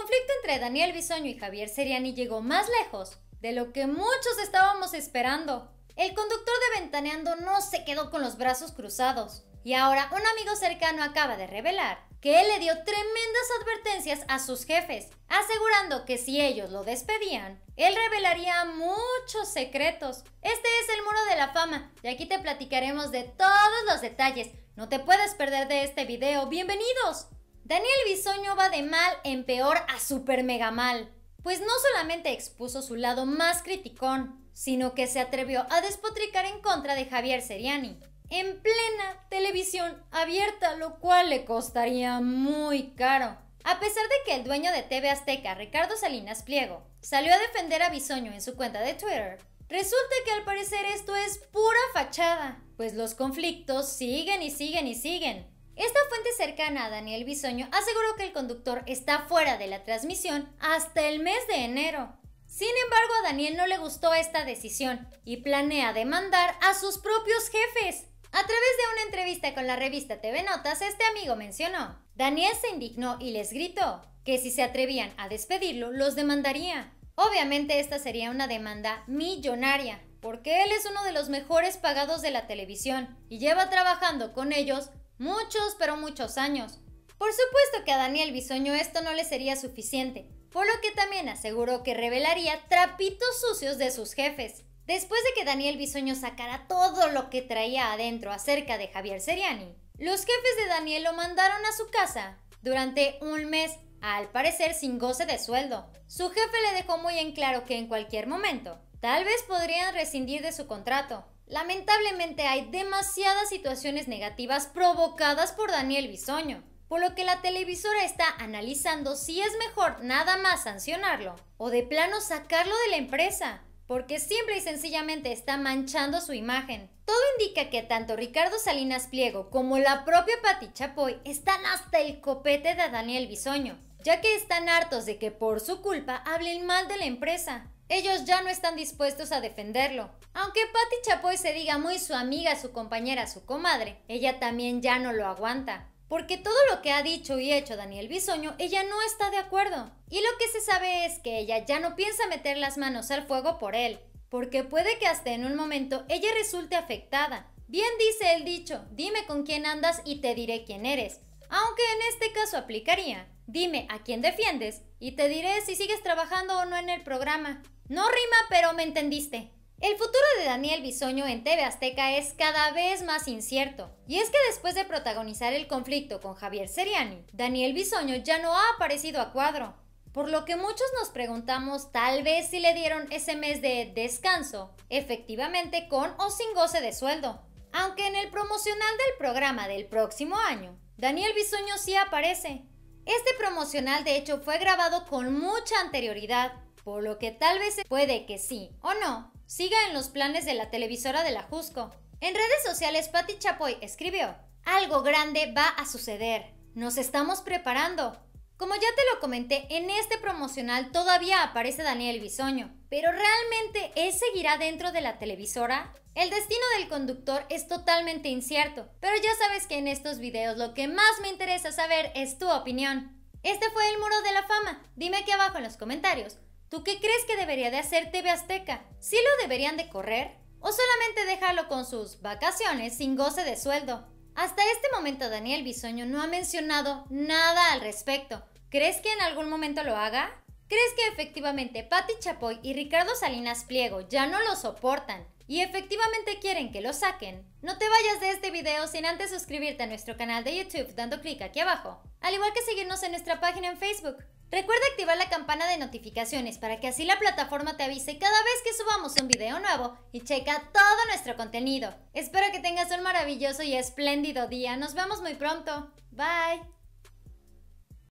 El conflicto entre Daniel Bisoño y Javier Seriani llegó más lejos de lo que muchos estábamos esperando. El conductor de Ventaneando no se quedó con los brazos cruzados. Y ahora un amigo cercano acaba de revelar que él le dio tremendas advertencias a sus jefes, asegurando que si ellos lo despedían, él revelaría muchos secretos. Este es el muro de la fama y aquí te platicaremos de todos los detalles. No te puedes perder de este video. Bienvenidos. Daniel Bisoño va de mal en peor a super mega mal, pues no solamente expuso su lado más criticón, sino que se atrevió a despotricar en contra de Javier Seriani, en plena televisión abierta, lo cual le costaría muy caro. A pesar de que el dueño de TV Azteca, Ricardo Salinas Pliego, salió a defender a Bisoño en su cuenta de Twitter, resulta que al parecer esto es pura fachada, pues los conflictos siguen y siguen y siguen, esta fuente cercana a Daniel Bisoño aseguró que el conductor está fuera de la transmisión hasta el mes de enero. Sin embargo, a Daniel no le gustó esta decisión y planea demandar a sus propios jefes. A través de una entrevista con la revista TV Notas, este amigo mencionó, Daniel se indignó y les gritó que si se atrevían a despedirlo, los demandaría. Obviamente esta sería una demanda millonaria, porque él es uno de los mejores pagados de la televisión y lleva trabajando con ellos Muchos, pero muchos años. Por supuesto que a Daniel Bisoño esto no le sería suficiente, por lo que también aseguró que revelaría trapitos sucios de sus jefes. Después de que Daniel Bisoño sacara todo lo que traía adentro acerca de Javier Seriani, los jefes de Daniel lo mandaron a su casa durante un mes, al parecer sin goce de sueldo. Su jefe le dejó muy en claro que en cualquier momento, tal vez podrían rescindir de su contrato, Lamentablemente hay demasiadas situaciones negativas provocadas por Daniel Bisoño, por lo que la televisora está analizando si es mejor nada más sancionarlo o de plano sacarlo de la empresa, porque siempre y sencillamente está manchando su imagen. Todo indica que tanto Ricardo Salinas Pliego como la propia Pati Chapoy están hasta el copete de Daniel Bisoño, ya que están hartos de que por su culpa hablen mal de la empresa. Ellos ya no están dispuestos a defenderlo. Aunque Patty Chapoy se diga muy su amiga, su compañera, su comadre, ella también ya no lo aguanta. Porque todo lo que ha dicho y hecho Daniel Bisoño, ella no está de acuerdo. Y lo que se sabe es que ella ya no piensa meter las manos al fuego por él, porque puede que hasta en un momento ella resulte afectada. Bien dice el dicho, dime con quién andas y te diré quién eres, aunque en este caso aplicaría Dime a quién defiendes y te diré si sigues trabajando o no en el programa. No rima, pero me entendiste. El futuro de Daniel Bisoño en TV Azteca es cada vez más incierto. Y es que después de protagonizar el conflicto con Javier Seriani, Daniel Bisoño ya no ha aparecido a cuadro. Por lo que muchos nos preguntamos tal vez si le dieron ese mes de descanso, efectivamente con o sin goce de sueldo. Aunque en el promocional del programa del próximo año, Daniel Bisoño sí aparece, este promocional de hecho fue grabado con mucha anterioridad, por lo que tal vez se puede que sí o no siga en los planes de la televisora de la Jusco. En redes sociales Patty Chapoy escribió, algo grande va a suceder, nos estamos preparando, como ya te lo comenté, en este promocional todavía aparece Daniel Bisoño, pero ¿realmente él seguirá dentro de la televisora? El destino del conductor es totalmente incierto, pero ya sabes que en estos videos lo que más me interesa saber es tu opinión. Este fue el muro de la fama. Dime aquí abajo en los comentarios. ¿Tú qué crees que debería de hacer TV Azteca? ¿Sí lo deberían de correr? ¿O solamente dejarlo con sus vacaciones sin goce de sueldo? Hasta este momento Daniel Bisoño no ha mencionado nada al respecto. ¿Crees que en algún momento lo haga? ¿Crees que efectivamente Patti Chapoy y Ricardo Salinas Pliego ya no lo soportan y efectivamente quieren que lo saquen? No te vayas de este video sin antes suscribirte a nuestro canal de YouTube dando clic aquí abajo, al igual que seguirnos en nuestra página en Facebook. Recuerda activar la campana de notificaciones para que así la plataforma te avise cada vez que subamos un video nuevo y checa todo nuestro contenido. Espero que tengas un maravilloso y espléndido día. Nos vemos muy pronto. Bye.